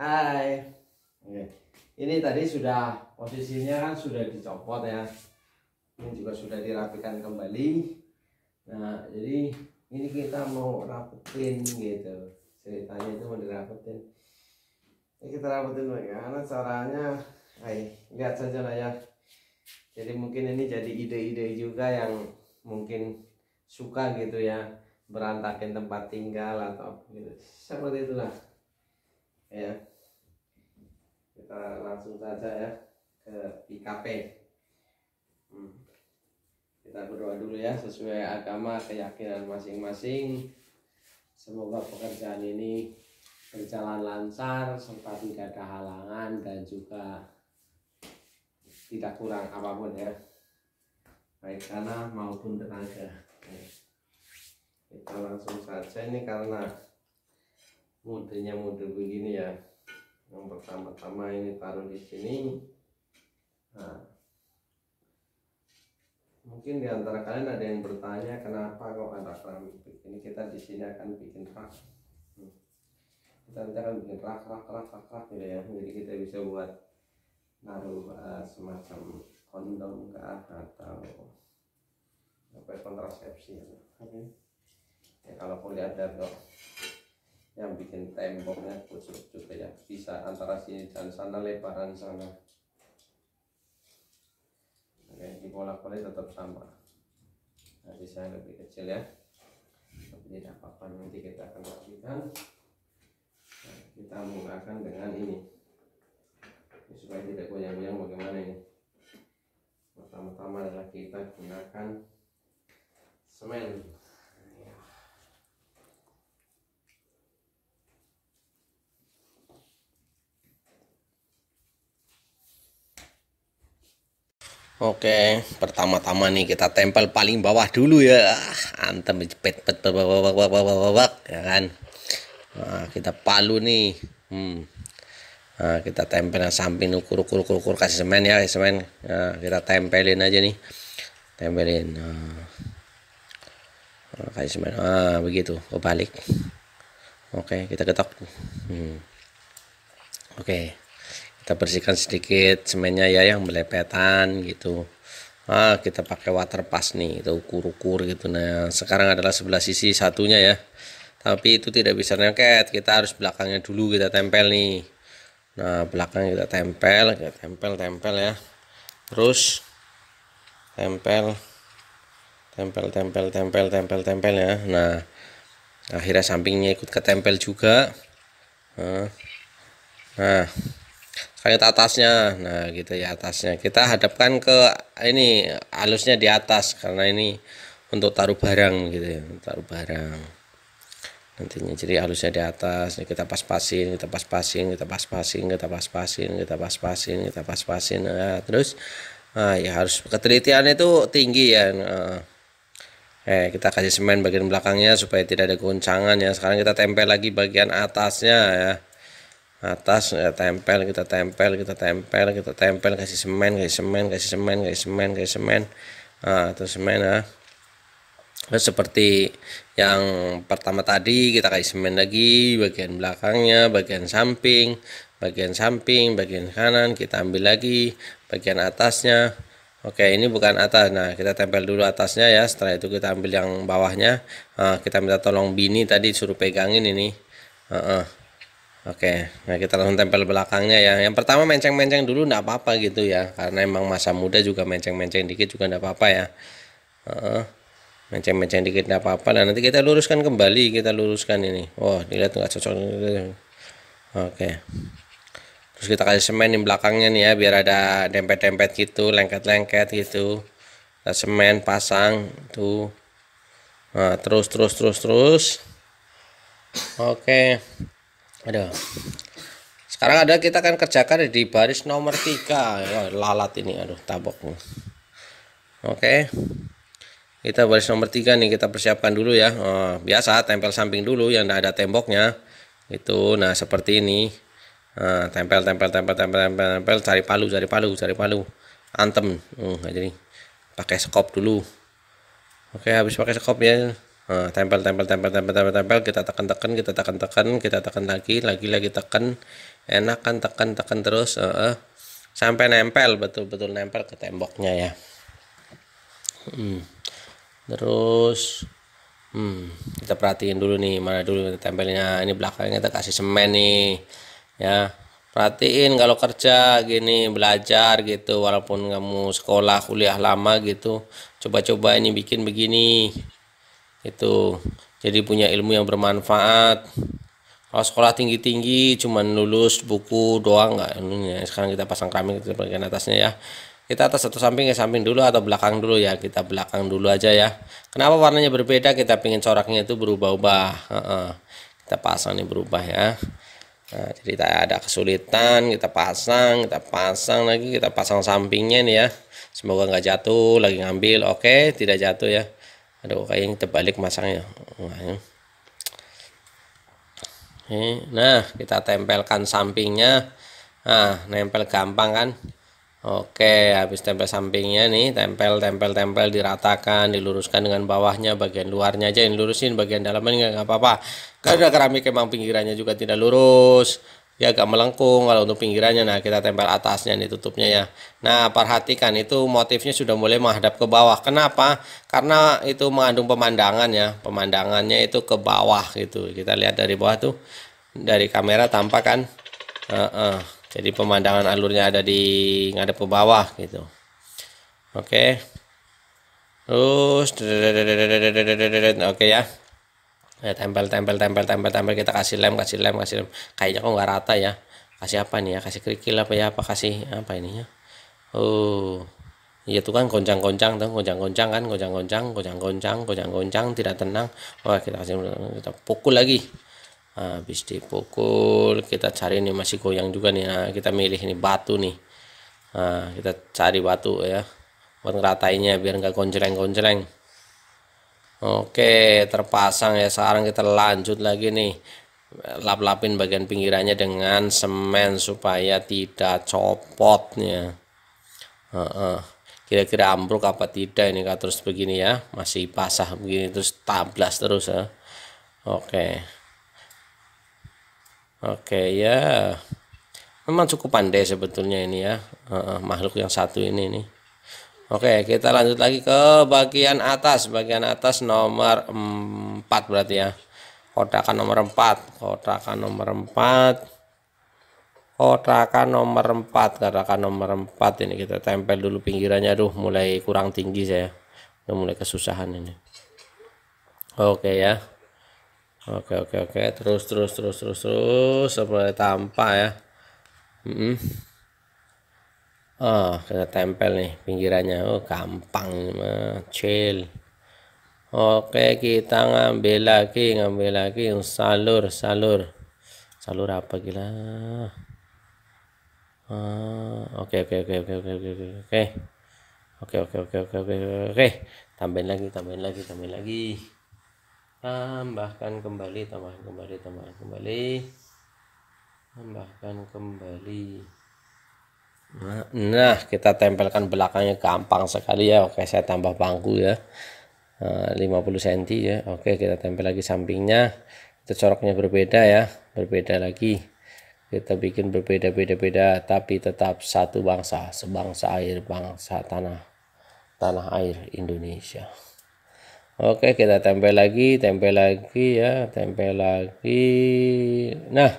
Hai. Oke. Ini tadi sudah posisinya kan sudah dicopot ya. Ini juga sudah dirapikan kembali. Nah, jadi ini kita mau rapetin gitu. Ceritanya itu mau dirapetin. Ini kita rapetin bagaimana caranya? Hai, lihat saja lah ya. Jadi mungkin ini jadi ide-ide juga yang mungkin suka gitu ya berantakin tempat tinggal atau gitu. Seperti itulah. Ya kita langsung saja ya ke IKP hmm. kita berdoa dulu ya sesuai agama keyakinan masing-masing semoga pekerjaan ini berjalan lancar serta tidak ada halangan dan juga tidak kurang apapun ya baik tanah maupun tenaga kita langsung saja ini karena modenya mudah begini ya yang pertama-tama ini taruh di sini nah mungkin di antara kalian ada yang bertanya kenapa kok ada keramik ini kita di sini akan bikin rak hmm. kita nanti akan bikin rak rak rak rak rak gitu ya jadi kita bisa buat naruh uh, semacam kondom kah atau apa ya, kontrasepsi ya. oke okay. ya kalaupun ada dok yang bikin temboknya kusut juga ya bisa antara sini dan sana lebaran sana oke pola-pola tetap sama nanti saya lebih kecil ya tapi tidak apa-apa nanti kita akan rapikan nah, kita menggunakan dengan ini. ini supaya tidak goyang-goyang bagaimana ini pertama-tama adalah kita gunakan semen Oke, pertama-tama nih kita tempel paling bawah dulu ya. Antem jepit pet ya kan. Nah, kita palu nih. Hmm. Nah, kita tempel yang samping ukur ukur ukur, ukur kasih semen ya semen. Nah, kita tempelin aja nih. Tempelin. Nah. nah kasih semen. Ah begitu. kebalik. Oh, Oke, kita ketok. Hmm. Oke kita bersihkan sedikit semennya ya yang belepetan gitu ah kita pakai water pass nih itu ukur-ukur gitu nah sekarang adalah sebelah sisi satunya ya tapi itu tidak bisa nyeket kita harus belakangnya dulu kita tempel nih nah belakang kita tempel kita tempel tempel ya terus tempel tempel tempel tempel tempel tempel ya nah akhirnya sampingnya ikut ke tempel juga nah, nah kayak atasnya nah gitu ya atasnya kita hadapkan ke ini alusnya di atas karena ini untuk taruh barang gitu ya taruh barang nantinya jadi alusnya di atas kita pas-pasin kita pas-pasin kita pas-pasin kita pas-pasin kita pas-pasin kita pas-pasin nah, terus nah, ya harus ketelitian itu tinggi ya nah, eh kita kasih semen bagian belakangnya supaya tidak ada goncangan ya sekarang kita tempel lagi bagian atasnya ya atas ya, tempel kita tempel kita tempel kita tempel kasih semen kasih semen kasih semen kasih semen kasih semen nah, semen ya terus seperti yang pertama tadi kita kasih semen lagi bagian belakangnya bagian samping bagian samping bagian kanan kita ambil lagi bagian atasnya Oke, ini bukan atas. Nah, kita tempel dulu atasnya ya. Setelah itu kita ambil yang bawahnya. Nah, kita minta tolong Bini tadi suruh pegangin ini. Uh -uh. Oke, nah kita langsung tempel belakangnya ya. Yang pertama menceng-menceng dulu tidak apa-apa gitu ya, karena emang masa muda juga menceng-menceng dikit juga tidak apa-apa ya. menceng menceng-menceng dikit tidak apa-apa. Nah nanti kita luruskan kembali, kita luruskan ini. Wah, oh, dilihat nggak cocok. Oke. Terus kita kasih semen di belakangnya nih ya, biar ada dempet-dempet gitu, lengket-lengket gitu. Kita semen pasang tuh. Nah, terus terus terus terus. Oke. Okay. Aduh. sekarang ada kita akan kerjakan di baris nomor 3 lalat ini aduh tabok oke kita baris nomor 3 nih kita persiapkan dulu ya oh, biasa tempel samping dulu yang tidak ada temboknya itu nah seperti ini nah, tempel tempel tempel tempel tempel tempel cari palu cari palu cari palu antem uh, jadi pakai skop dulu oke habis pakai skop ya Eh, tempel tempel tempel tempel tempel tempel kita tekan tekan kita tekan tekan kita tekan lagi lagi lagi tekan enak kan tekan tekan terus uh, uh. sampai nempel betul betul nempel ke temboknya ya hmm. terus hmm, kita perhatiin dulu nih mana dulu tempelnya ini belakangnya kita kasih semen nih ya perhatiin kalau kerja gini belajar gitu walaupun kamu sekolah kuliah lama gitu coba-coba ini bikin begini itu jadi punya ilmu yang bermanfaat kalau sekolah tinggi tinggi cuman lulus buku doang nggak ilmunya sekarang kita pasang kami di bagian atasnya ya kita atas satu samping ya samping dulu atau belakang dulu ya kita belakang dulu aja ya kenapa warnanya berbeda kita pingin coraknya itu berubah-ubah uh -uh. kita pasang nih berubah ya nah, jadi tak ada kesulitan kita pasang kita pasang lagi kita pasang sampingnya nih ya semoga nggak jatuh lagi ngambil oke okay, tidak jatuh ya ada kok kayaknya terbalik masangnya nah kita tempelkan sampingnya nah nempel gampang kan Oke, habis tempel sampingnya nih, tempel, tempel, tempel, diratakan, diluruskan dengan bawahnya, bagian luarnya aja yang lurusin, bagian dalamnya nggak apa-apa. Karena keramik emang pinggirannya juga tidak lurus dia agak melengkung kalau untuk pinggirannya nah kita tempel atasnya nih tutupnya ya nah perhatikan itu motifnya sudah mulai menghadap ke bawah kenapa karena itu mengandung pemandangan ya pemandangannya itu ke bawah gitu kita lihat dari bawah tuh dari kamera tampak kan uh -uh. jadi pemandangan alurnya ada di ngadap ke bawah gitu oke okay. terus oke okay, ya ya, tempel tempel tempel tempel tempel kita kasih lem kasih lem kasih lem kayaknya kok nggak rata ya kasih apa nih ya kasih kerikil apa ya apa kasih apa ininya oh iya tuh kan goncang-goncang tuh goncang-goncang kan goncang-goncang goncang-goncang goncang-goncang tidak tenang wah kita kasih kita pukul lagi habis dipukul kita cari nih masih goyang juga nih nah kita milih nih batu nih nah, kita cari batu ya buat ngeratainnya biar nggak gonceleng-gonceleng Oke terpasang ya sekarang kita lanjut lagi nih lap-lapin bagian pinggirannya dengan semen supaya tidak copotnya kira-kira ambruk apa tidak ini kalau terus begini ya masih basah begini terus tablas terus ya oke oke ya memang cukup pandai sebetulnya ini ya makhluk yang satu ini nih Oke, kita lanjut lagi ke bagian atas. Bagian atas nomor 4 berarti ya. Kotakan nomor 4. Kotakan nomor 4. Kotakan nomor 4. Kotakan nomor 4 ini kita tempel dulu pinggirannya. Aduh, mulai kurang tinggi saya. Udah mulai kesusahan ini. Oke ya. Oke, oke, oke. Terus, terus, terus, terus, terus. Seperti tampak ya. Mm -hmm ah kena tempel nih pinggirannya oh gampang mah chill oke kita ngambil lagi ngambil lagi salur salur salur apa gila oke oke oke oke oke oke oke oke oke oke oke oke oke tambahin lagi tambahin lagi tambahin lagi tambahkan kembali tambahkan kembali tambahkan kembali tambahkan kembali Nah, kita tempelkan belakangnya gampang sekali ya. Oke, saya tambah bangku ya. 50 eh, cm ya. Oke, kita tempel lagi sampingnya. Kita coroknya berbeda ya, berbeda lagi. Kita bikin berbeda-beda-beda tapi tetap satu bangsa, sebangsa air, bangsa tanah. Tanah air Indonesia. Oke, kita tempel lagi, tempel lagi ya, tempel lagi. Nah,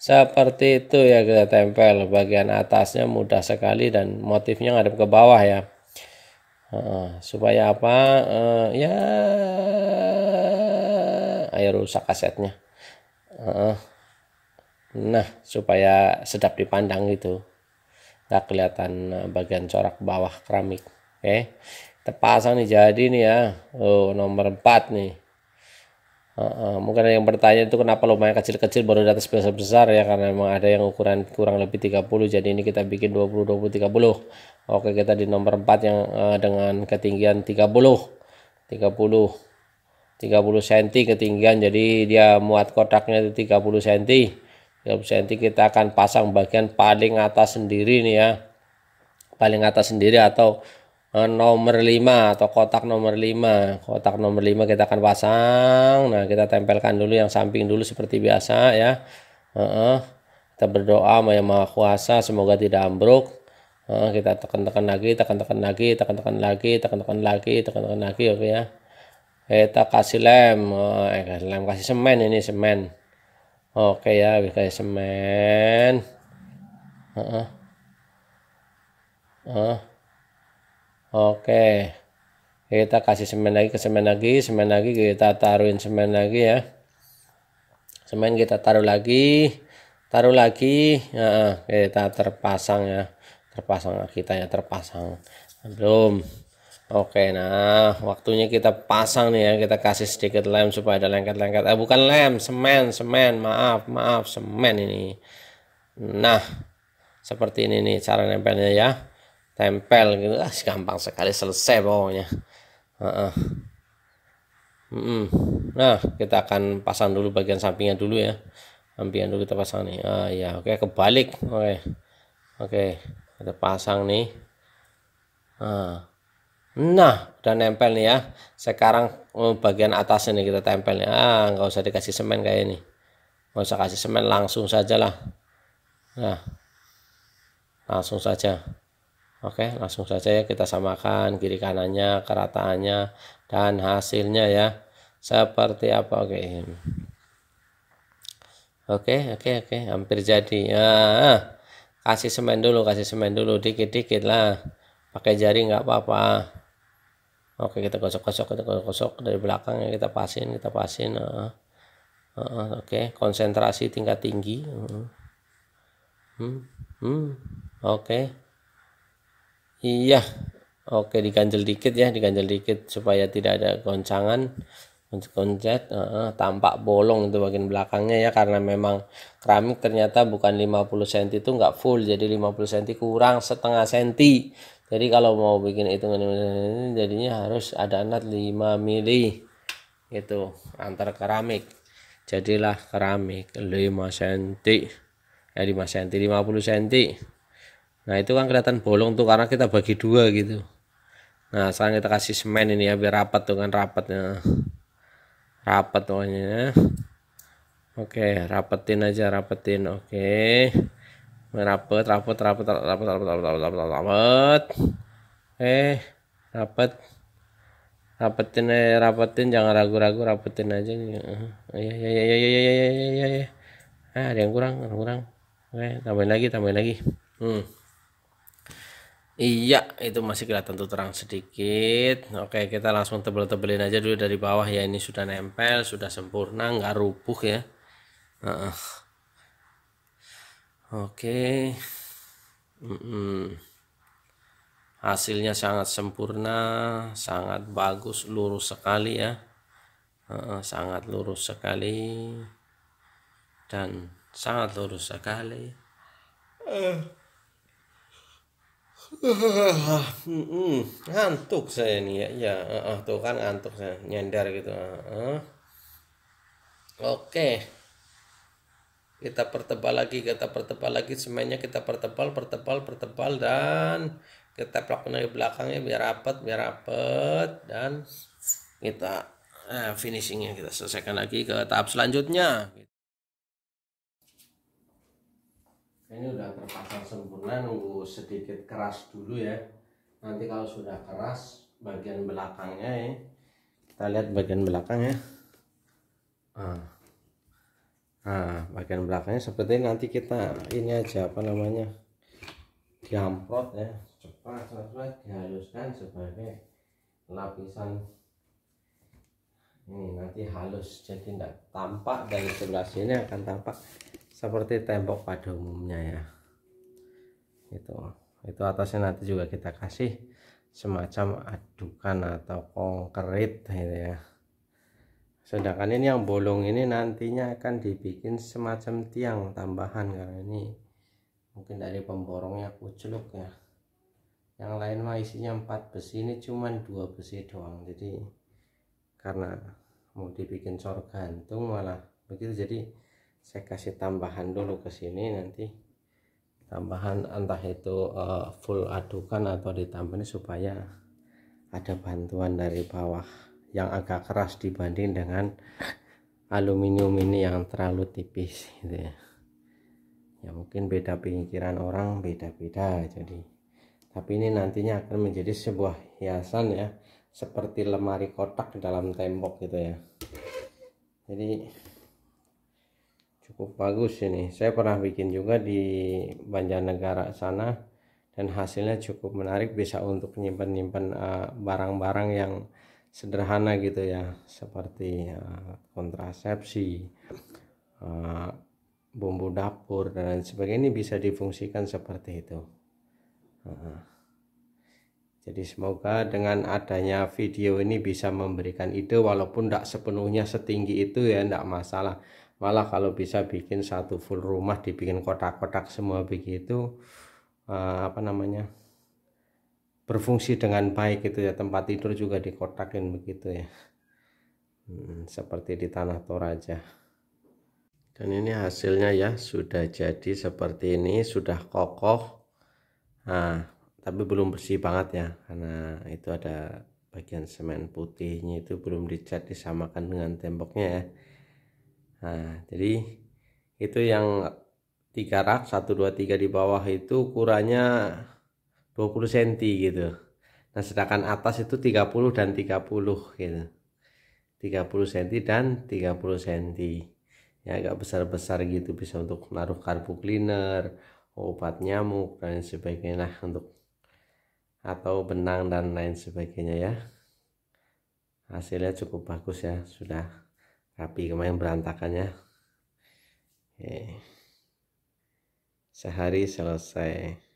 seperti itu ya kita tempel bagian atasnya mudah sekali dan motifnya ngadep ke bawah ya. Uh, supaya apa? Uh, ya ayo rusak kasetnya. Uh, nah, supaya sedap dipandang itu Nggak kelihatan eh, bagian corak bawah keramik. Oke. Okay. Kita pasang nih jadi nih ya. Oh, nomor 4 nih. Uh, uh, mungkin yang bertanya itu kenapa lumayan kecil-kecil baru di atas besar-besar ya karena memang ada yang ukuran kurang lebih 30 jadi ini kita bikin 20 20 30 oke kita di nomor 4 yang uh, dengan ketinggian 30 30 30 cm ketinggian jadi dia muat kotaknya itu 30 cm 30 cm kita akan pasang bagian paling atas sendiri nih ya paling atas sendiri atau Eh, nomor 5 atau kotak nomor 5 kotak nomor 5 kita akan pasang nah kita tempelkan dulu yang samping dulu seperti biasa ya uh -uh. kita berdoa sama yang maha kuasa semoga tidak ambruk uh, kita tekan-tekan lagi tekan-tekan lagi tekan-tekan lagi tekan-tekan lagi tekan-tekan lagi oke okay, ya kita kasih lem uh, eh, kasih lem kasih semen ini semen oke okay, ya kasih semen uh -uh. Uh. Oke. Kita kasih semen lagi ke semen lagi, semen lagi kita taruhin semen lagi ya. Semen kita taruh lagi, taruh lagi. Nah, kita terpasang ya. Terpasang kita ya terpasang. Belum. Oke, nah waktunya kita pasang nih ya. Kita kasih sedikit lem supaya ada lengket-lengket. Eh bukan lem, semen, semen. Maaf, maaf, semen ini. Nah, seperti ini nih cara nempelnya ya tempel gitu ah gampang sekali selesai pokoknya uh -uh. Mm -mm. nah kita akan pasang dulu bagian sampingnya dulu ya sampingnya dulu kita pasang nih ah ya oke okay, kebalik oke okay. oke okay. kita pasang nih ah. nah udah nempel nih ya sekarang oh, bagian atas ini kita tempel nih ah nggak usah dikasih semen kayak ini nggak usah kasih semen langsung saja lah nah langsung saja Oke, langsung saja ya kita samakan kiri kanannya, kerataannya, dan hasilnya ya. Seperti apa? Oke. Oke, oke, oke, hampir jadi. Ah, kasih semen dulu, kasih semen dulu dikit-dikit lah. Pakai jari nggak apa-apa. Oke, kita gosok-gosok, kita gosok-gosok dari belakang ya kita pasin, kita pasin. Ah. Ah, Oke, konsentrasi tingkat tinggi. Hmm, hmm, hmm. Oke. Okay iya oke diganjel dikit ya diganjel dikit supaya tidak ada goncangan goncet uh, tampak bolong itu bagian belakangnya ya karena memang keramik ternyata bukan 50 cm itu enggak full jadi 50 cm kurang setengah cm jadi kalau mau bikin itu ini jadinya harus ada nat 5 mili itu antar keramik jadilah keramik 5 cm eh 5 cm 50 cm Nah itu kan kelihatan bolong tuh karena kita bagi dua gitu. Nah sekarang kita kasih semen ini ya biar rapat tuh kan rapatnya. Rapat pokoknya. Ya. Oke rapetin aja rapetin oke. Merapet rapet rapet rapet rapet rapet rapet rapet rapet. Eh rapet rapetin eh rapetin jangan ragu-ragu rapetin aja Iya ya ya ya ya ya ya ya ah ada yang kurang ada yang kurang oke tambahin lagi tambahin lagi hmm Iya, itu masih kelihatan tuh terang sedikit. Oke, kita langsung tebel-tebelin aja dulu dari bawah ya. Ini sudah nempel, sudah sempurna, nggak rubuh ya. Uh Oke. Mm -mm. Hasilnya sangat sempurna, sangat bagus, lurus sekali ya. Uh -uh, sangat lurus sekali. Dan sangat lurus sekali. Uh. Ah, ngantuk saya nih ya, ya uh, uh, tuh kan ngantuk saya nyender gitu uh, uh. oke kita pertebal lagi kita pertebal lagi semennya kita pertebal pertebal pertebal dan kita plak dari belakangnya biar rapet biar rapet dan kita uh, finishingnya kita selesaikan lagi ke tahap selanjutnya ini udah terpasang sempurna nunggu sedikit keras dulu ya nanti kalau sudah keras bagian belakangnya ya kita lihat bagian belakangnya nah, nah bagian belakangnya seperti ini, nanti kita ini aja apa namanya diamprot ya cepat cepat dihaluskan sebagai lapisan ini nanti halus jadi tidak tampak dari sebelah sini akan tampak seperti tembok pada umumnya ya itu itu atasnya nanti juga kita kasih semacam adukan atau konkret gitu ya sedangkan ini yang bolong ini nantinya akan dibikin semacam tiang tambahan karena ini mungkin dari pemborongnya kuceluk ya yang lain mah isinya empat besi ini cuman dua besi doang jadi karena mau dibikin sor gantung malah begitu jadi saya kasih tambahan dulu ke sini nanti tambahan entah itu uh, full adukan atau ditambahin supaya ada bantuan dari bawah yang agak keras dibanding dengan aluminium ini yang terlalu tipis gitu ya ya mungkin beda pemikiran orang beda-beda jadi tapi ini nantinya akan menjadi sebuah hiasan ya seperti lemari kotak di dalam tembok gitu ya jadi cukup bagus ini saya pernah bikin juga di Banjarnegara sana dan hasilnya cukup menarik bisa untuk nyimpan-nyimpan eh, barang-barang yang sederhana gitu ya seperti eh, kontrasepsi eh, bumbu dapur dan lain sebagainya ini bisa difungsikan seperti itu jadi semoga dengan adanya video ini bisa memberikan ide walaupun tidak sepenuhnya setinggi itu ya tidak masalah malah kalau bisa bikin satu full rumah dibikin kotak-kotak semua begitu uh, apa namanya berfungsi dengan baik itu ya tempat tidur juga dikotakin begitu ya hmm, seperti di tanah toraja dan ini hasilnya ya sudah jadi seperti ini sudah kokoh nah tapi belum bersih banget ya karena itu ada bagian semen putihnya itu belum dicat disamakan dengan temboknya ya Nah, jadi itu yang tiga rak satu dua tiga di bawah itu ukurannya 20 cm gitu. Nah, sedangkan atas itu 30 dan 30 gitu. 30 cm dan 30 cm. Ya agak besar-besar gitu bisa untuk naruh karbu cleaner, obat nyamuk dan lain sebagainya nah, untuk atau benang dan lain sebagainya ya. Hasilnya cukup bagus ya, sudah rapi kemarin berantakannya Oke. sehari selesai